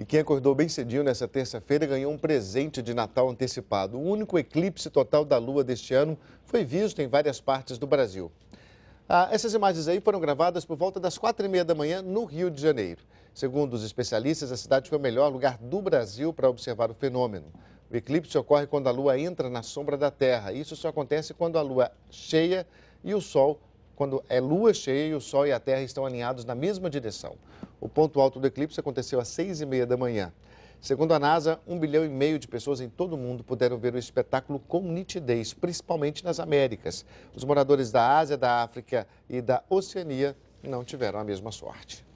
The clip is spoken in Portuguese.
E quem acordou bem cedinho nessa terça-feira ganhou um presente de Natal antecipado. O único eclipse total da Lua deste ano foi visto em várias partes do Brasil. Ah, essas imagens aí foram gravadas por volta das quatro e meia da manhã no Rio de Janeiro. Segundo os especialistas, a cidade foi o melhor lugar do Brasil para observar o fenômeno. O eclipse ocorre quando a Lua entra na sombra da Terra. Isso só acontece quando a Lua cheia e o Sol quando é lua cheia, o Sol e a Terra estão alinhados na mesma direção. O ponto alto do eclipse aconteceu às seis e meia da manhã. Segundo a NASA, um bilhão e meio de pessoas em todo o mundo puderam ver o espetáculo com nitidez, principalmente nas Américas. Os moradores da Ásia, da África e da Oceania não tiveram a mesma sorte.